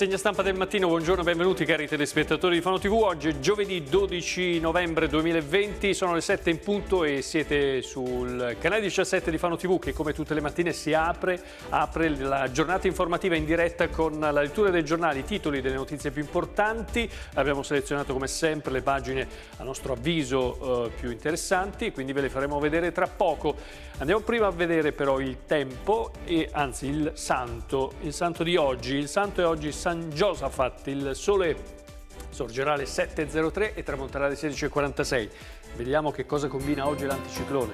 Rassegna stampa del mattino, buongiorno, benvenuti cari telespettatori di Fano TV. Oggi è giovedì 12 novembre 2020, sono le 7 in punto e siete sul canale 17 di Fano TV che come tutte le mattine si apre, apre la giornata informativa in diretta con la lettura dei giornali, i titoli delle notizie più importanti. Abbiamo selezionato come sempre le pagine a nostro avviso eh, più interessanti, quindi ve le faremo vedere tra poco. Andiamo prima a vedere però il tempo e anzi il santo, il santo di oggi. Il santo è oggi San San Josafat, il sole sorgerà alle 7.03 e tramonterà alle 16.46. Vediamo che cosa combina oggi l'anticiclone.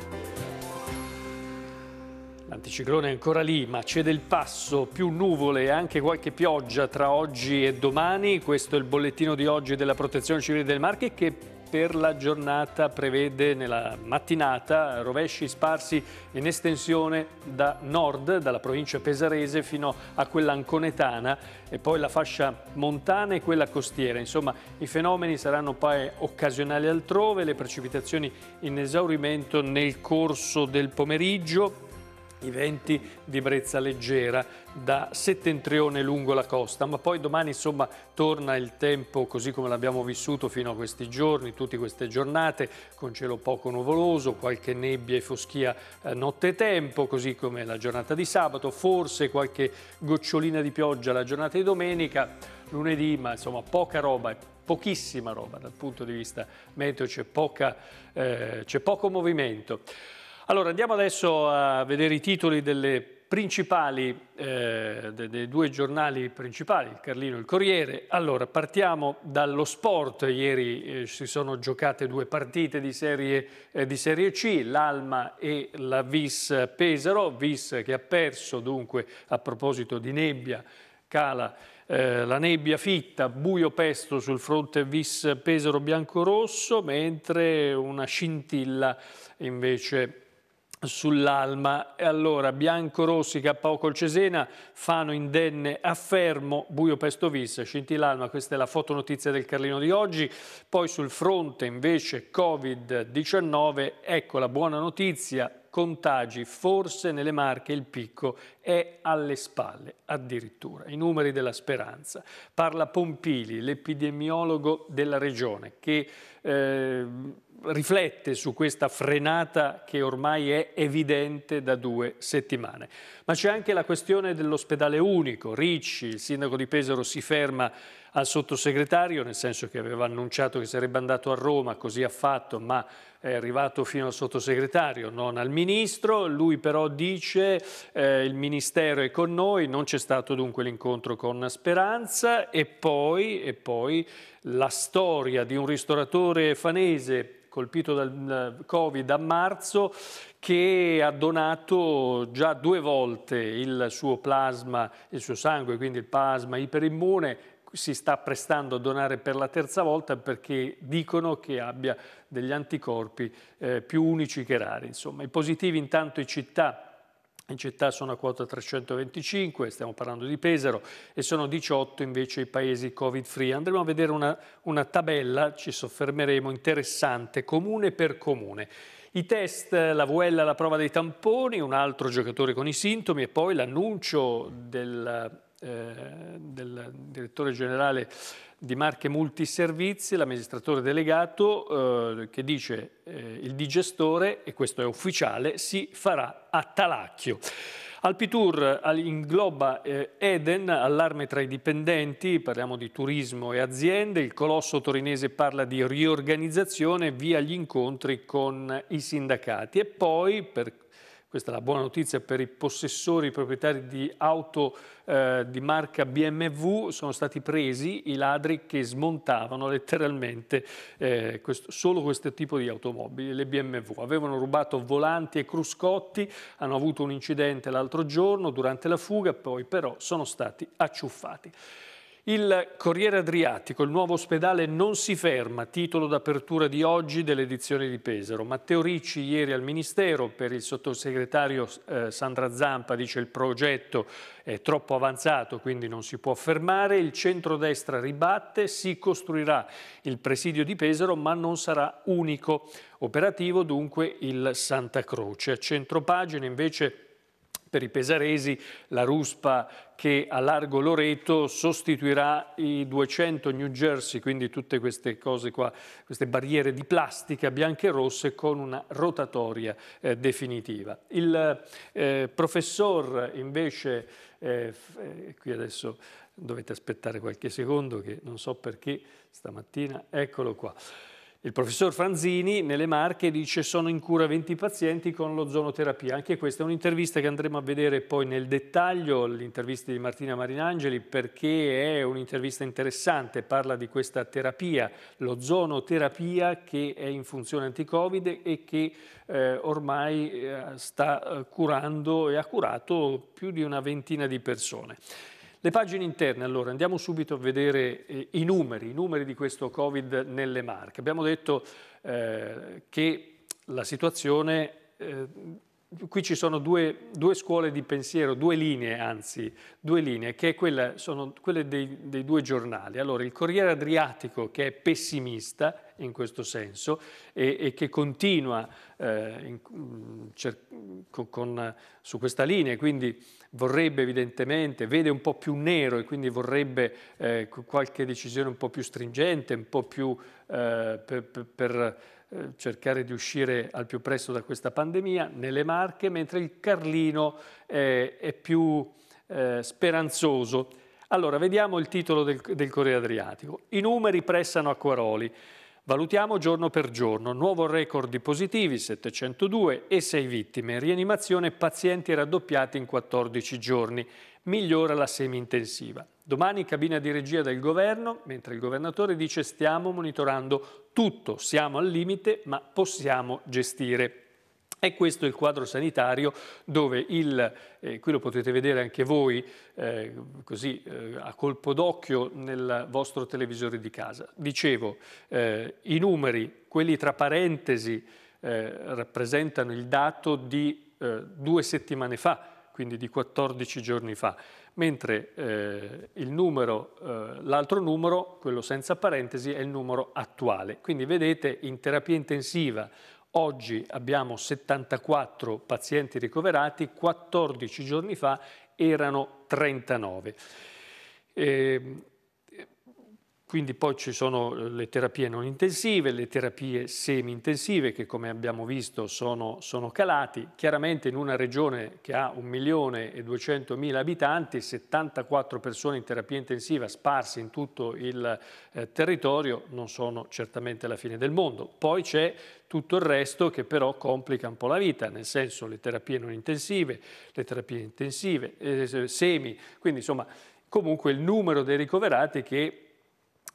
L'anticiclone è ancora lì, ma cede il passo, più nuvole e anche qualche pioggia tra oggi e domani. Questo è il bollettino di oggi della Protezione Civile del Marche che per la giornata prevede nella mattinata rovesci sparsi in estensione da nord, dalla provincia pesarese fino a quella anconetana e poi la fascia montana e quella costiera. Insomma, i fenomeni saranno poi occasionali altrove, le precipitazioni in esaurimento nel corso del pomeriggio i venti di brezza leggera da settentrione lungo la costa, ma poi domani insomma torna il tempo così come l'abbiamo vissuto fino a questi giorni, tutte queste giornate, con cielo poco nuvoloso, qualche nebbia e foschia eh, notte così come la giornata di sabato, forse qualche gocciolina di pioggia la giornata di domenica, lunedì, ma insomma poca roba pochissima roba dal punto di vista meteo, c'è eh, poco movimento. Allora andiamo adesso a vedere i titoli delle principali, eh, dei due giornali principali, il Carlino e il Corriere. Allora partiamo dallo sport, ieri eh, si sono giocate due partite di serie, eh, di serie C, l'Alma e la Vis Pesaro, Vis che ha perso dunque a proposito di nebbia, cala eh, la nebbia fitta, buio pesto sul fronte Vis Pesaro bianco-rosso, mentre una scintilla invece sull'Alma. E allora Biancorossi, KO col Cesena, Fano indenne a Fermo, Buio Pestovis, Scintillalma, questa è la fotonotizia del Carlino di oggi. Poi sul fronte invece Covid-19, ecco la buona notizia, contagi, forse nelle Marche il picco è alle spalle addirittura, i numeri della speranza. Parla Pompili, l'epidemiologo della regione, che... Eh, riflette su questa frenata che ormai è evidente da due settimane. Ma c'è anche la questione dell'ospedale unico. Ricci, il sindaco di Pesaro, si ferma al sottosegretario, nel senso che aveva annunciato che sarebbe andato a Roma, così ha fatto, ma è arrivato fino al sottosegretario, non al ministro. Lui però dice eh, il ministero è con noi, non c'è stato dunque l'incontro con Speranza e poi, e poi la storia di un ristoratore fanese colpito dal Covid a marzo, che ha donato già due volte il suo plasma, il suo sangue, quindi il plasma iperimmune, si sta prestando a donare per la terza volta perché dicono che abbia degli anticorpi eh, più unici che rari. Insomma, i positivi intanto in città in città sono a quota 325, stiamo parlando di Pesaro, e sono 18 invece i paesi Covid-free. Andremo a vedere una, una tabella, ci soffermeremo, interessante, comune per comune. I test, la VL alla prova dei tamponi, un altro giocatore con i sintomi e poi l'annuncio del eh, del direttore generale di Marche Multiservizi, l'amministratore delegato, eh, che dice eh, il digestore, e questo è ufficiale, si farà a Talacchio. Alpitour ingloba eh, Eden, allarme tra i dipendenti, parliamo di turismo e aziende, il colosso torinese parla di riorganizzazione via gli incontri con i sindacati e poi per questa è la buona notizia per i possessori, i proprietari di auto eh, di marca BMW. Sono stati presi i ladri che smontavano letteralmente eh, questo, solo questo tipo di automobili, le BMW. Avevano rubato volanti e cruscotti, hanno avuto un incidente l'altro giorno durante la fuga, poi però sono stati acciuffati. Il Corriere Adriatico, il nuovo ospedale non si ferma, titolo d'apertura di oggi dell'edizione di Pesaro. Matteo Ricci ieri al Ministero per il sottosegretario eh, Sandra Zampa dice il progetto è troppo avanzato quindi non si può fermare, il centrodestra ribatte, si costruirà il presidio di Pesaro ma non sarà unico. Operativo dunque il Santa Croce. A centropagina invece per i pesaresi la ruspa che a Largo Loreto sostituirà i 200 New Jersey, quindi tutte queste cose qua, queste barriere di plastica bianche e rosse con una rotatoria eh, definitiva. Il eh, professor invece, eh, eh qui adesso dovete aspettare qualche secondo che non so perché stamattina, eccolo qua. Il professor Franzini nelle Marche dice sono in cura 20 pazienti con l'ozonoterapia. Anche questa è un'intervista che andremo a vedere poi nel dettaglio, l'intervista di Martina Marinangeli, perché è un'intervista interessante, parla di questa terapia, l'ozonoterapia che è in funzione anti-Covid e che eh, ormai eh, sta eh, curando e ha curato più di una ventina di persone. Le pagine interne, allora, andiamo subito a vedere eh, i numeri, i numeri di questo Covid nelle Marche. Abbiamo detto eh, che la situazione eh, qui ci sono due, due, scuole di pensiero, due linee anzi, due linee, che quella, sono quelle dei, dei, due giornali. Allora, il Corriere Adriatico, che è pessimista in questo senso e, e che continua eh, in, mm, con, con, su questa linea, quindi vorrebbe evidentemente, vede un po' più nero e quindi vorrebbe eh, qualche decisione un po' più stringente, un po' più eh, per, per eh, cercare di uscire al più presto da questa pandemia nelle Marche, mentre il Carlino eh, è più eh, speranzoso. Allora, vediamo il titolo del, del Corriere Adriatico. I numeri pressano a Quaroli. Valutiamo giorno per giorno, nuovo record di positivi 702 e 6 vittime, rianimazione pazienti raddoppiati in 14 giorni, migliora la semi-intensiva. Domani cabina di regia del governo, mentre il governatore dice stiamo monitorando tutto, siamo al limite ma possiamo gestire. E questo è il quadro sanitario dove il, eh, qui lo potete vedere anche voi eh, così eh, a colpo d'occhio nel vostro televisore di casa. Dicevo, eh, i numeri, quelli tra parentesi, eh, rappresentano il dato di eh, due settimane fa, quindi di 14 giorni fa, mentre l'altro numero, numero, quello senza parentesi, è il numero attuale. Quindi vedete in terapia intensiva Oggi abbiamo 74 pazienti ricoverati, 14 giorni fa erano 39. E ehm, quindi poi ci sono eh, le terapie non intensive, le terapie semi-intensive che come abbiamo visto sono, sono calati. Chiaramente in una regione che ha 1.200.000 abitanti, 74 persone in terapia intensiva sparse in tutto il eh, territorio non sono certamente la fine del mondo. Poi c'è tutto il resto che però complica un po' la vita, nel senso le terapie non intensive, le terapie intensive, eh, semi, quindi insomma comunque il numero dei ricoverati che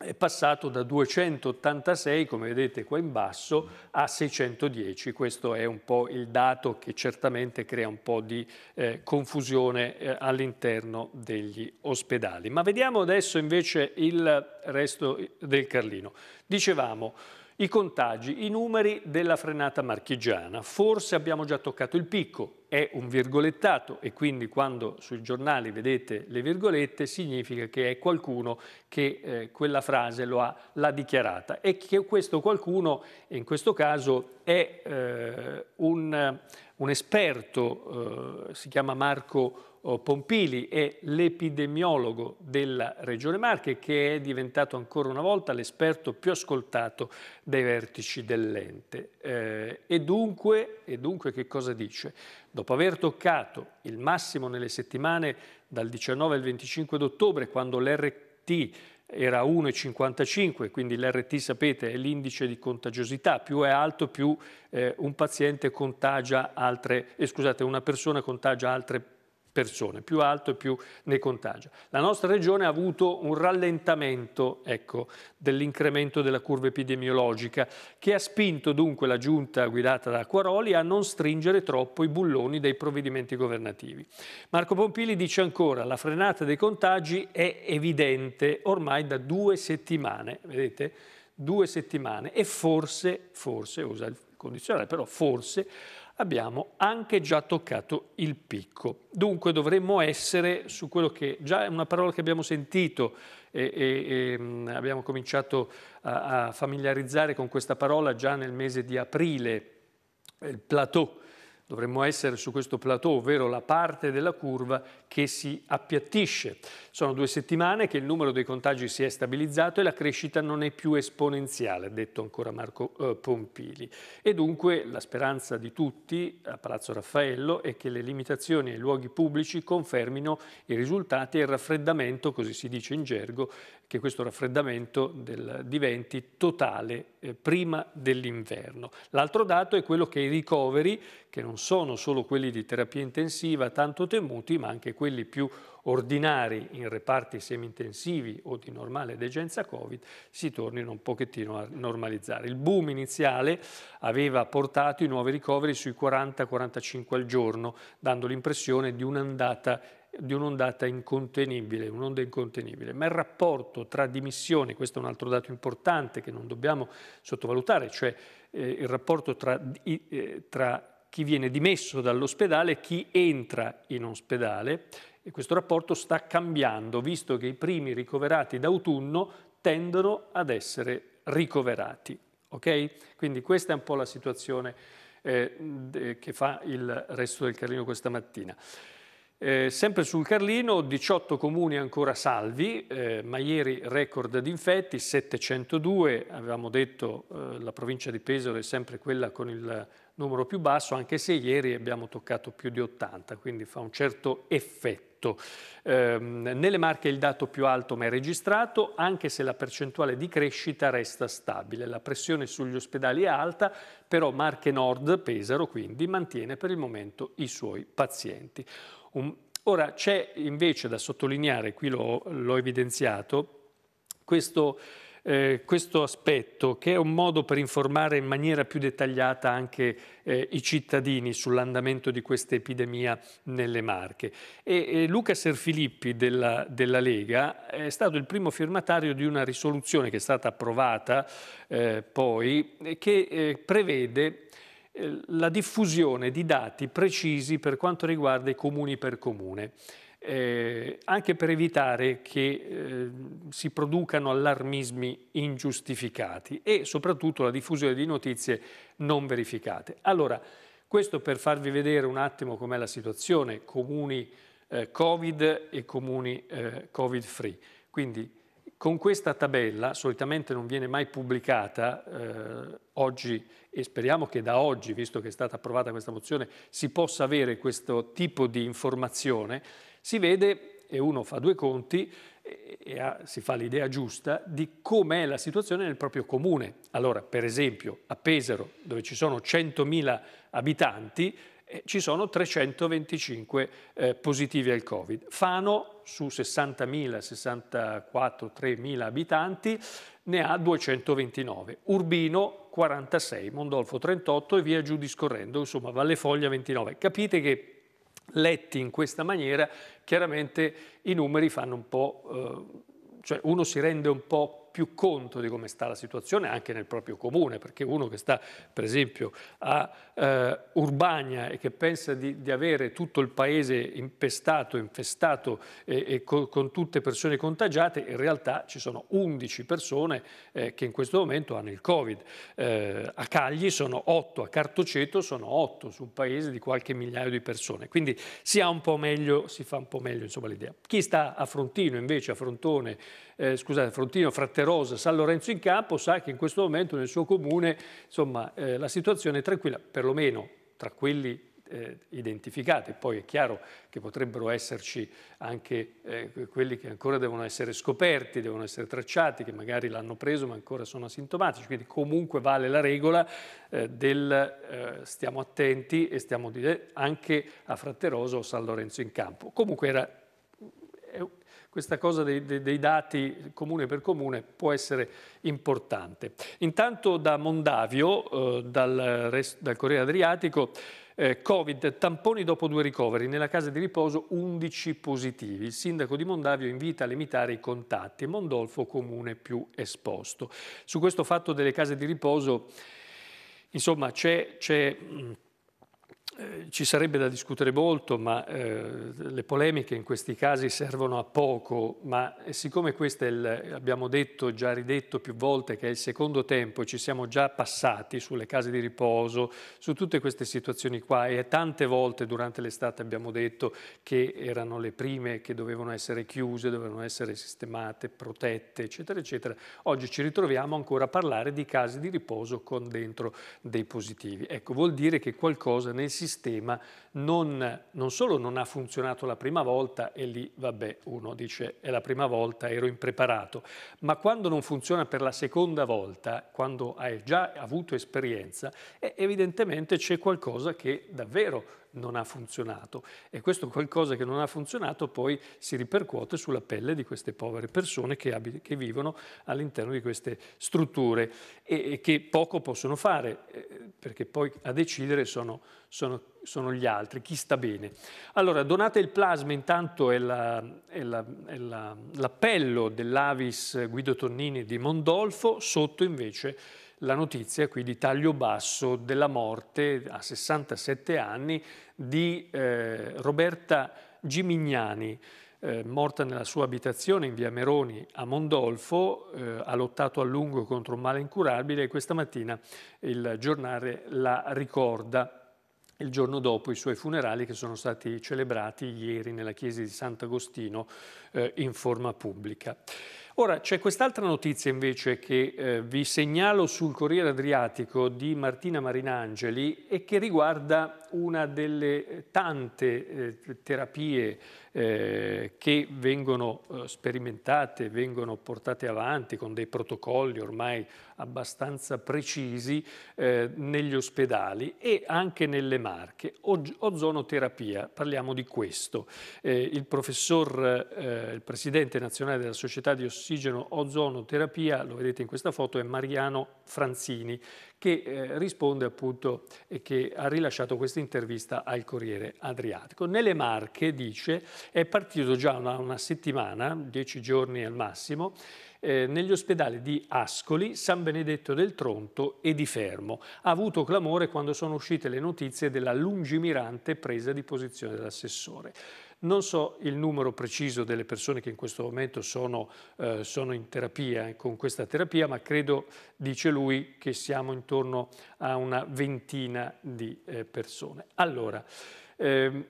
è passato da 286, come vedete qua in basso, a 610. Questo è un po' il dato che certamente crea un po' di eh, confusione eh, all'interno degli ospedali. Ma vediamo adesso invece il resto del Carlino. Dicevamo, i contagi, i numeri della frenata marchigiana. Forse abbiamo già toccato il picco, è un virgolettato e quindi quando sui giornali vedete le virgolette significa che è qualcuno che eh, quella frase lo l'ha dichiarata e che questo qualcuno, in questo caso, è eh, un, un, esperto, eh, si chiama Marco eh, Pompili è l'epidemiologo della Regione Marche che è diventato ancora una volta l'esperto più ascoltato dai vertici dell'ente. Eh, e, dunque, e dunque che cosa dice? Dopo aver toccato il massimo nelle settimane dal 19 al 25 d'ottobre, quando l'RT era 1,55, quindi l'RT sapete è l'indice di contagiosità, più è alto più eh, un paziente contagia altre, eh, scusate, una persona contagia altre persone persone, più alto e più ne contagia. La nostra regione ha avuto un rallentamento ecco, dell'incremento della curva epidemiologica che ha spinto dunque la giunta guidata da Acquaroli a non stringere troppo i bulloni dei provvedimenti governativi. Marco Pompili dice ancora la frenata dei contagi è evidente ormai da due settimane, vedete? Due settimane e forse, forse, usa il condizionale, però forse abbiamo anche già toccato il picco. Dunque dovremmo essere su quello che già è una parola che abbiamo sentito e, e, e abbiamo cominciato a, a familiarizzare con questa parola già nel mese di aprile, il plateau dovremmo essere su questo plateau, ovvero la parte della curva che si appiattisce. Sono due settimane che il numero dei contagi si è stabilizzato e la crescita non è più esponenziale, ha detto ancora Marco eh, Pompili. E dunque la speranza di tutti a Palazzo Raffaello è che le limitazioni ai luoghi pubblici confermino i risultati e il raffreddamento, così si dice in gergo, che questo raffreddamento del, diventi totale eh, prima dell'inverno. L'altro dato è quello che i ricoveri, che non sono solo quelli di terapia intensiva tanto temuti, ma anche quelli più ordinari in reparti semi-intensivi o di normale degenza Covid, si tornino un pochettino a normalizzare. Il boom iniziale aveva portato i nuovi ricoveri sui 40-45 al giorno, dando l'impressione di un'andata di un'ondata incontenibile, un'onda incontenibile, ma il rapporto tra dimissioni, questo è un altro dato importante che non dobbiamo sottovalutare, cioè eh, il rapporto tra, eh, tra chi viene dimesso dall'ospedale e chi entra in ospedale e questo rapporto sta cambiando, visto che i primi ricoverati d'autunno tendono ad essere ricoverati. Okay? Quindi questa è un po' la situazione eh, che fa il resto del Carlino questa mattina. Eh, sempre sul Carlino, 18 comuni ancora salvi, eh, ma ieri record di infetti, 702, avevamo detto eh, la provincia di Pesaro è sempre quella con il numero più basso, anche se ieri abbiamo toccato più di 80, quindi fa un certo effetto. Eh, nelle Marche il dato più alto mai registrato, anche se la percentuale di crescita resta stabile. La pressione sugli ospedali è alta, però Marche Nord, Pesaro, quindi mantiene per il momento i suoi pazienti. Un... Ora c'è invece da sottolineare, qui l'ho evidenziato, questo eh, questo aspetto, che è un modo per informare in maniera più dettagliata anche eh, i cittadini sull'andamento di questa epidemia nelle Marche. E, e Luca Serfilippi della, della, Lega è stato il primo firmatario di una risoluzione che è stata approvata eh, poi, che eh, prevede eh, la diffusione di dati precisi per quanto riguarda i comuni per comune eh, anche per evitare che eh, si producano allarmismi ingiustificati e soprattutto la diffusione di notizie non verificate. Allora, questo per farvi vedere un attimo com'è la situazione, comuni eh, Covid e comuni eh, Covid free. Quindi con questa tabella, solitamente non viene mai pubblicata, eh, oggi e speriamo che da oggi, visto che è stata approvata questa mozione, si possa avere questo tipo di informazione, si vede, e uno fa due conti, e ha, si fa l'idea giusta di com'è la situazione nel proprio comune. Allora, per esempio, a Pesaro, dove ci sono 100.000 abitanti, eh, ci sono 325 eh, positivi al Covid. Fano, su 60.000, 64.000 3.000 abitanti, ne ha 229. Urbino, 46, Mondolfo 38 e via giù discorrendo, insomma, Valle Foglia 29. Capite che letti in questa maniera, chiaramente i numeri fanno un po', eh, cioè uno si rende un po' più conto di come sta la situazione anche nel proprio comune, perché uno che sta per esempio a eh, Urbagna e che pensa di, di, avere tutto il paese impestato, infestato eh, e con, con, tutte persone contagiate, in realtà ci sono 11 persone eh, che in questo momento hanno il Covid. Eh, a Cagli sono 8, a Cartoceto sono 8 su un paese di qualche migliaio di persone, quindi si ha un po' meglio, si fa un po' meglio l'idea. Chi sta a Frontino invece, a Frontone, eh, scusate, Frontino, Fratellino, Rosa, San Lorenzo in campo, sa che in questo momento nel suo comune insomma, eh, la situazione è tranquilla, perlomeno tra quelli eh, identificati. Poi è chiaro che potrebbero esserci anche eh, quelli che ancora devono essere scoperti, devono essere tracciati, che magari l'hanno preso ma ancora sono asintomatici. Quindi comunque vale la regola eh, del eh, stiamo attenti e stiamo anche a Fratteroso o San Lorenzo in campo. Comunque era questa cosa dei, dei, dei, dati comune per comune può essere importante. Intanto da Mondavio, eh, dal, dal Corriere Adriatico, eh, Covid, tamponi dopo due ricoveri, nella casa di riposo 11 positivi. Il sindaco di Mondavio invita a limitare i contatti, Mondolfo comune più esposto. Su questo fatto delle case di riposo, insomma, c'è eh, ci sarebbe da discutere molto, ma eh, le polemiche in questi casi servono a poco, ma eh, siccome questo è il, abbiamo detto, già ridetto più volte, che è il secondo tempo, ci siamo già passati sulle case di riposo, su tutte queste situazioni qua e tante volte durante l'estate abbiamo detto che erano le prime che dovevano essere chiuse, dovevano essere sistemate, protette, eccetera, eccetera. Oggi ci ritroviamo ancora a parlare di case di riposo con dentro dei positivi. Ecco, vuol dire che qualcosa nel sistema sistema non, non solo non ha funzionato la prima volta e lì vabbè uno dice è la prima volta, ero impreparato, ma quando non funziona per la seconda volta, quando hai già avuto esperienza, evidentemente c'è qualcosa che davvero non ha funzionato e questo qualcosa che non ha funzionato poi si ripercuote sulla pelle di queste povere persone che, che vivono all'interno di queste strutture e, e, che poco possono fare eh, perché poi a decidere sono, sono sono gli altri, chi sta bene. Allora, donate il plasma intanto è, la, è, la, è la, l'appello dell'Avis Guido Tonnini di Mondolfo, sotto invece la notizia qui di taglio basso della morte a 67 anni di eh, Roberta Gimignani, eh, morta nella sua abitazione in via Meroni a Mondolfo, eh, ha lottato a lungo contro un male incurabile e questa mattina il giornale la ricorda il giorno dopo i suoi funerali che sono stati celebrati ieri nella chiesa di Sant'Agostino eh, in forma pubblica. Ora c'è quest'altra notizia invece che eh, vi segnalo sul Corriere Adriatico di Martina Marinangeli e che riguarda una delle tante eh, terapie eh, che vengono eh, sperimentate, vengono portate avanti con dei protocolli ormai abbastanza precisi eh, negli ospedali e anche nelle marche. ozonoterapia, parliamo di questo. il professor, il presidente nazionale della società di ossigeno ozonoterapia, lo vedete in questa foto, è Mariano Franzini, che eh, risponde appunto e eh, che ha rilasciato questa intervista al Corriere Adriatico. Nelle Marche, dice, è partito già una, una settimana, dieci giorni al massimo, eh, negli ospedali di Ascoli, San Benedetto del Tronto e di Fermo. Ha avuto clamore quando sono uscite le notizie della lungimirante presa di posizione dell'assessore. Non so il numero preciso delle persone che in questo momento sono, eh, sono in terapia eh, con questa terapia, ma credo, dice lui, che siamo intorno a una ventina di eh, persone. Allora, ehm,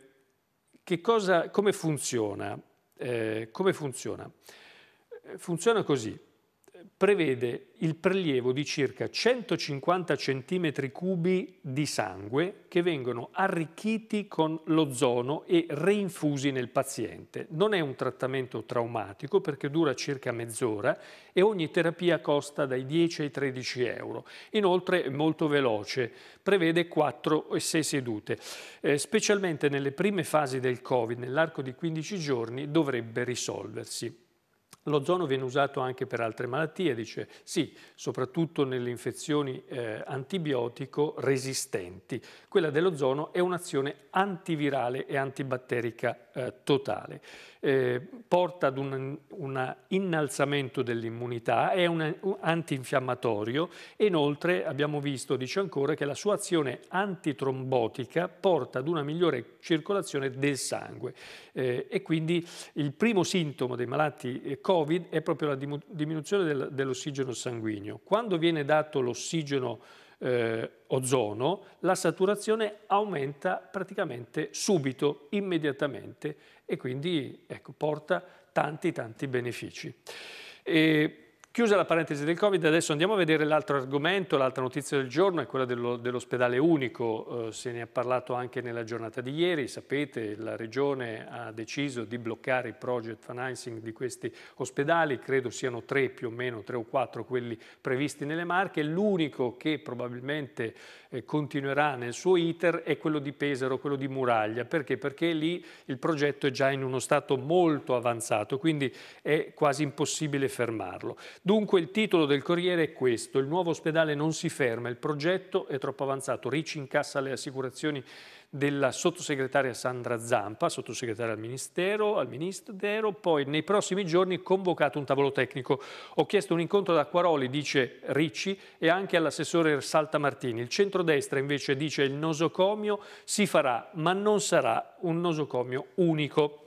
cosa, come funziona? Eh, come funziona? Funziona così prevede il prelievo di circa 150 cm cubi di sangue che vengono arricchiti con l'ozono e reinfusi nel paziente. Non è un trattamento traumatico perché dura circa mezz'ora e ogni terapia costa dai 10 ai 13 euro. Inoltre è molto veloce, prevede 4 e 6 sedute. Eh, specialmente nelle prime fasi del Covid, nell'arco di 15 giorni, dovrebbe risolversi. L'ozono viene usato anche per altre malattie, dice sì, soprattutto nelle infezioni eh, antibiotico resistenti. Quella dell'ozono è un'azione antivirale e antibatterica eh, totale. Eh, porta ad un, un innalzamento dell'immunità, è un, un antinfiammatorio e inoltre abbiamo visto, dice ancora, che la sua azione antitrombotica porta ad una migliore circolazione del sangue eh, e quindi il primo sintomo dei malati eh, Covid è proprio la diminuzione del, dell'ossigeno sanguigno. Quando viene dato l'ossigeno eh, ozono, la saturazione aumenta praticamente subito, immediatamente e quindi ecco, porta tanti tanti benefici. E Chiusa la parentesi del Covid, adesso andiamo a vedere l'altro argomento, l'altra notizia del giorno è quella dell'ospedale unico, eh, se ne è parlato anche nella giornata di ieri, sapete la Regione ha deciso di bloccare il project financing di questi ospedali, credo siano tre più o meno, tre o quattro quelli previsti nelle Marche, l'unico che probabilmente eh, continuerà nel suo iter è quello di Pesaro, quello di Muraglia, perché? Perché lì il progetto è già in uno stato molto avanzato, quindi è quasi impossibile fermarlo. Dunque il titolo del Corriere è questo, il nuovo ospedale non si ferma, il progetto è troppo avanzato, Ricci incassa le assicurazioni della sottosegretaria Sandra Zampa, sottosegretaria al Ministero, al Ministero, poi nei prossimi giorni convocato un tavolo tecnico. Ho chiesto un incontro ad Acquaroli, dice Ricci, e anche all'assessore Salta Martini. Il centrodestra invece dice il nosocomio si farà, ma non sarà un nosocomio unico.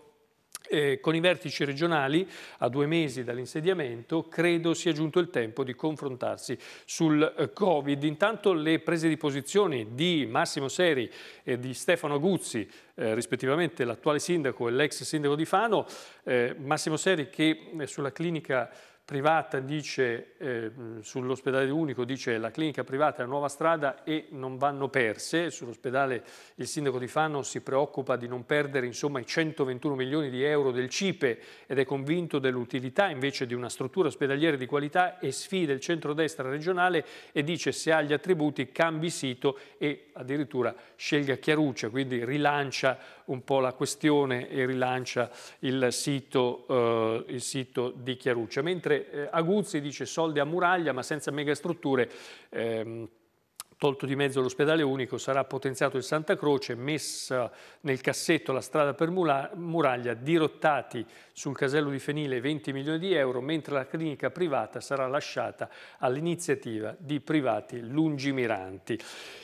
Eh, con i vertici regionali, a due mesi dall'insediamento, credo sia giunto il tempo di confrontarsi sul eh, Covid. Intanto le prese di posizione di Massimo Seri e di Stefano Guzzi, eh, rispettivamente l'attuale sindaco e l'ex sindaco di Fano, eh, Massimo Seri che eh, sulla clinica privata dice, eh, sull'ospedale unico dice la clinica privata è la nuova strada e non vanno perse, sull'ospedale il sindaco di Fano si preoccupa di non perdere insomma, i 121 milioni di euro del CIPE ed è convinto dell'utilità invece di una struttura ospedaliera di qualità e sfida il centrodestra regionale e dice se ha gli attributi cambi sito e addirittura scelga Chiaruccia, quindi rilancia un po' la questione e rilancia il sito, eh, il sito di Chiaruccia. Mentre eh, Aguzzi dice soldi a muraglia ma senza megastrutture. Ehm, tolto di mezzo l'ospedale unico, sarà potenziato il Santa Croce, messa nel cassetto la strada per muraglia, dirottati sul casello di Fenile 20 milioni di euro, mentre la clinica privata sarà lasciata all'iniziativa di privati lungimiranti.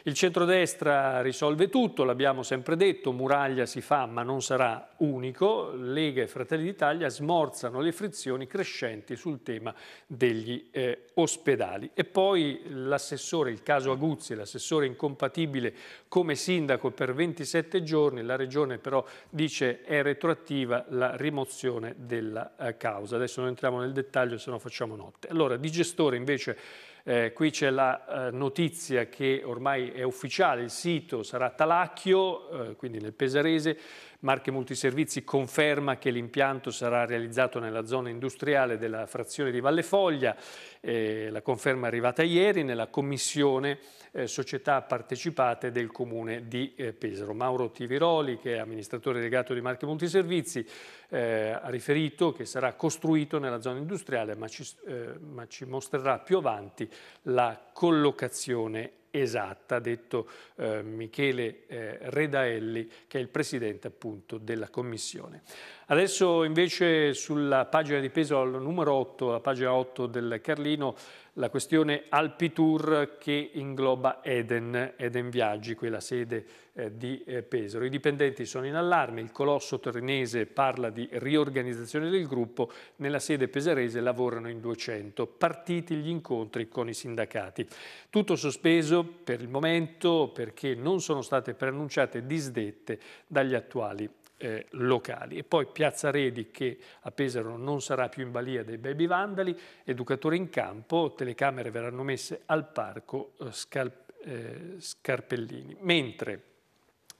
Il centrodestra risolve tutto, l'abbiamo sempre detto, muraglia si fa ma non sarà unico, Lega e Fratelli d'Italia smorzano le frizioni crescenti sul tema degli eh, ospedali. E poi l'assessore, il caso Aguzzi, l'assessore incompatibile come sindaco per 27 giorni, la regione però dice è retroattiva la rimozione della eh, causa. Adesso non entriamo nel dettaglio, se no facciamo notte. Allora, di gestore invece... Eh, qui c'è la eh, notizia che ormai è ufficiale, il sito sarà Talacchio, eh, quindi nel Pesarese, Marche Multiservizi conferma che l'impianto sarà realizzato nella zona industriale della frazione di Valle Foglia, eh, la conferma è arrivata ieri nella commissione eh, società partecipate del comune di eh, Pesaro. Mauro Tiviroli, che è amministratore delegato di Marche Multiservizi, eh, ha riferito che sarà costruito nella zona industriale ma ci, eh, ma ci mostrerà più avanti la collocazione esatta, ha detto eh, Michele eh, Redaelli, che è il presidente appunto della Commissione. Adesso invece sulla pagina di peso al numero 8, la pagina 8 del Carlino, la questione Alpitour che ingloba Eden, Eden Viaggi, quella sede eh, di eh, Pesaro. I dipendenti sono in allarme, il colosso torinese parla di riorganizzazione del gruppo, nella sede pesarese lavorano in 200, partiti gli incontri con i sindacati. Tutto sospeso per il momento perché non sono state preannunciate disdette dagli attuali eh, locali. E poi Piazza Redi che a Pesaro non sarà più in balia dei baby vandali, educatore in campo, telecamere verranno messe al parco eh, Scalp, eh, Scarpellini. Mentre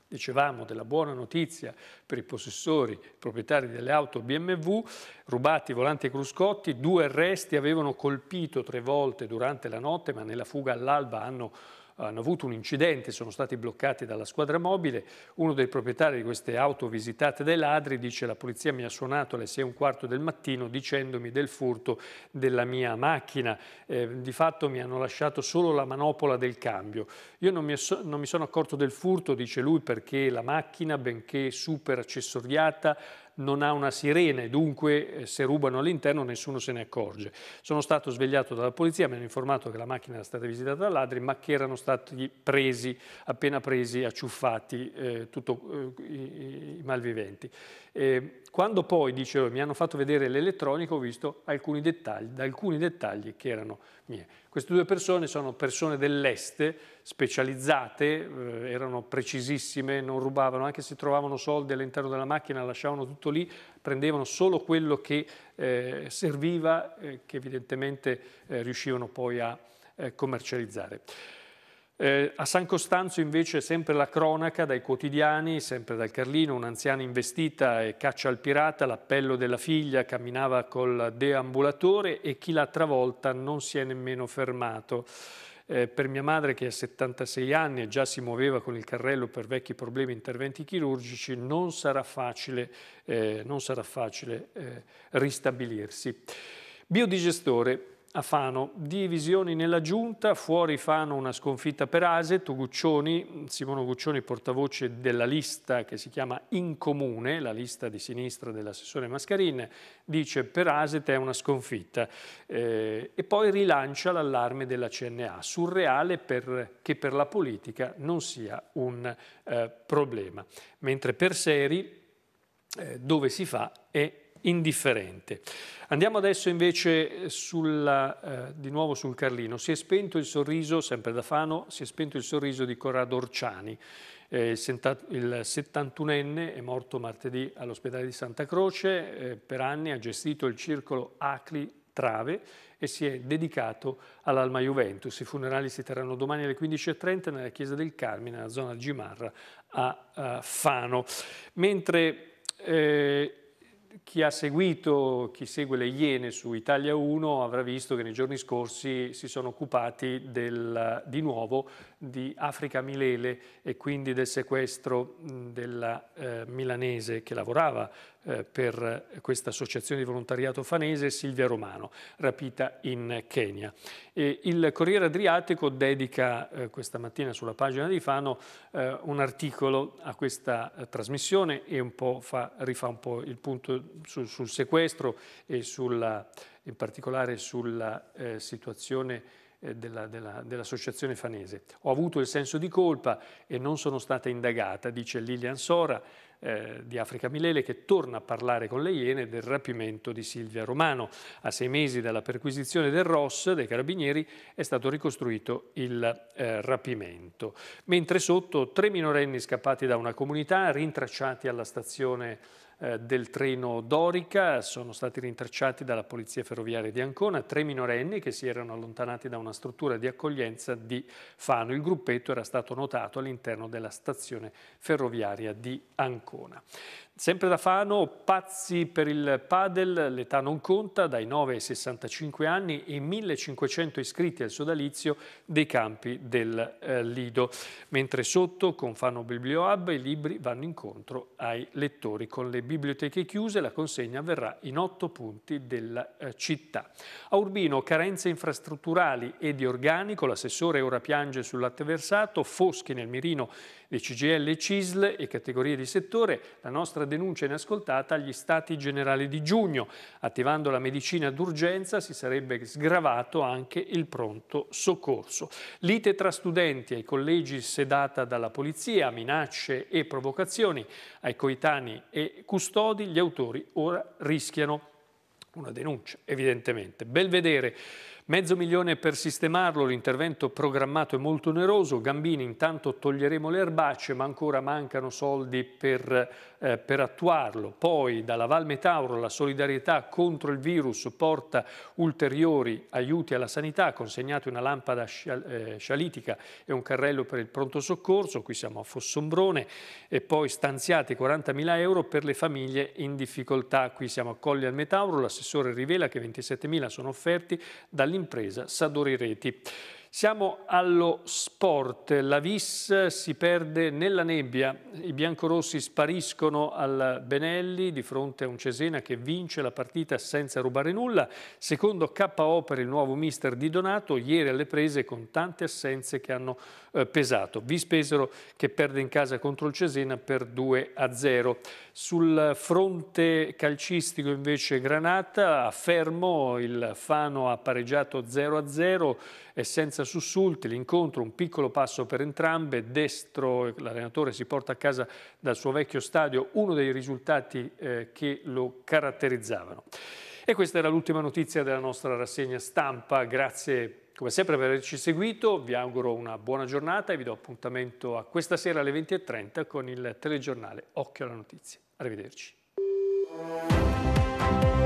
dicevamo della buona notizia per i possessori, proprietari delle auto BMW, rubati volanti e cruscotti, due arresti avevano colpito tre volte durante la notte, ma nella fuga all'alba hanno hanno avuto un incidente, sono stati bloccati dalla squadra mobile. Uno dei proprietari di queste auto visitate dai ladri dice la polizia mi ha suonato alle 6 e un quarto del mattino dicendomi del furto della mia macchina. Eh, di fatto mi hanno lasciato solo la manopola del cambio. Io non mi, so, non mi sono accorto del furto, dice lui, perché la macchina, benché super accessoriata, non ha una sirena e dunque eh, se rubano all'interno nessuno se ne accorge. Sono stato svegliato dalla polizia, mi hanno informato che la macchina era stata visitata da ladri ma che erano stati presi, appena presi, acciuffati eh, tutti eh, i, i, malviventi. Eh, quando poi, dicevo, mi hanno fatto vedere l'elettronico, ho visto alcuni dettagli, alcuni dettagli che erano miei. Queste due persone sono persone dell'est, specializzate, eh, erano precisissime, non rubavano, anche se trovavano soldi all'interno della macchina, lasciavano tutto lì, prendevano solo quello che eh, serviva, eh, che evidentemente eh, riuscivano poi a eh, commercializzare. Eh, a San Costanzo invece sempre la cronaca dai quotidiani, sempre dal Carlino, un'anziana investita e caccia al pirata, l'appello della figlia, camminava col deambulatore e chi l'ha travolta non si è nemmeno fermato. Eh, per mia madre che ha 76 anni e già si muoveva con il carrello per vecchi problemi interventi chirurgici, non sarà facile, eh, non sarà facile eh, ristabilirsi. Biodigestore, a Fano. Divisioni nella giunta, fuori Fano una sconfitta per Aset, Guccioni, Simone Guccioni portavoce della lista che si chiama In Comune, la lista di sinistra dell'assessore Mascarin, dice per Aset è una sconfitta eh, e poi rilancia l'allarme della CNA, surreale per, che per la politica non sia un eh, problema, mentre per Seri eh, dove si fa è indifferente. Andiamo adesso invece eh, sulla, eh, di nuovo sul Carlino. Si è spento il sorriso, sempre da Fano, si è spento il sorriso di Corrado Orciani. Eh, il 71enne è morto martedì all'ospedale di Santa Croce, eh, per anni ha gestito il circolo Acli Trave e si è dedicato all'Alma Juventus. I funerali si terranno domani alle 15.30 nella chiesa del Carmine, nella zona Gimarra a, a Fano. Mentre eh, chi ha seguito, chi segue le Iene su Italia 1 avrà visto che nei giorni scorsi si sono occupati del, di nuovo di Africa Milele e quindi del sequestro della eh, milanese che lavorava eh, per questa associazione di volontariato fanese, Silvia Romano, rapita in Kenya. E il Corriere Adriatico dedica eh, questa mattina sulla pagina di Fano eh, un articolo a questa trasmissione e un po fa, rifà un po' il punto su, sul sequestro e sulla, in particolare sulla situazione eh, della, della, dell'associazione fanese. Ho avuto il senso di colpa e non sono stata indagata, dice Lilian Sora eh, di Africa Milele che torna a parlare con le Iene del rapimento di Silvia Romano. A sei mesi dalla perquisizione del ROS dei carabinieri è stato ricostruito il eh, rapimento. Mentre sotto tre minorenni scappati da una comunità rintracciati alla stazione eh, del treno Dorica, sono stati rintracciati dalla Polizia Ferroviaria di Ancona tre minorenni che si erano allontanati da una struttura di accoglienza di Fano. Il gruppetto era stato notato all'interno della stazione ferroviaria di Ancona. Sempre da Fano, pazzi per il padel, l'età non conta, dai 9 ai 65 anni e 1500 iscritti al sodalizio dei campi del eh, Lido. Mentre sotto, con Fano Biblio i libri vanno incontro ai lettori. Con le biblioteche chiuse la consegna avverrà in otto punti della eh, città. A Urbino, carenze infrastrutturali e di organico, l'assessore ora piange sul latte versato, Foschi nel mirino le CGL e CISL e categorie di settore, la nostra denuncia inascoltata agli stati generali di giugno. Attivando la medicina d'urgenza si sarebbe sgravato anche il pronto soccorso. Lite tra studenti ai collegi sedata dalla polizia, minacce e provocazioni ai coetanei e custodi, gli autori ora rischiano una denuncia, evidentemente. Belvedere Mezzo milione per sistemarlo, l'intervento programmato è molto oneroso, Gambini intanto toglieremo le erbacce ma ancora mancano soldi per, eh, per attuarlo. Poi dalla Val Metauro la solidarietà contro il virus porta ulteriori aiuti alla sanità, consegnate una lampada scial eh, scialitica e un carrello per il pronto soccorso, qui siamo a Fossombrone, e poi stanziate 40.000 euro per le famiglie in difficoltà, qui siamo a Colli al Metauro, l'assessore rivela che 27.000 sono offerti dall'interno impresa Sadori Reti. Siamo allo sport, la Vis si perde nella nebbia, i biancorossi spariscono al Benelli di fronte a un Cesena che vince la partita senza rubare nulla. Secondo KO per il nuovo mister di Donato, ieri alle prese con tante assenze che hanno eh, pesato. Vis Pesaro che perde in casa contro il Cesena per 2 a 0. Sul fronte calcistico invece Granata, a Fermo il Fano ha pareggiato 0 a 0 e senza senza sussulti l'incontro, un piccolo passo per entrambe, destro, l'allenatore si porta a casa dal suo vecchio stadio, uno dei risultati eh, che lo caratterizzavano. E questa era l'ultima notizia della nostra rassegna stampa, grazie come sempre per averci seguito, vi auguro una buona giornata e vi do appuntamento a questa sera alle 20.30 con il telegiornale Occhio alla Notizia. Arrivederci.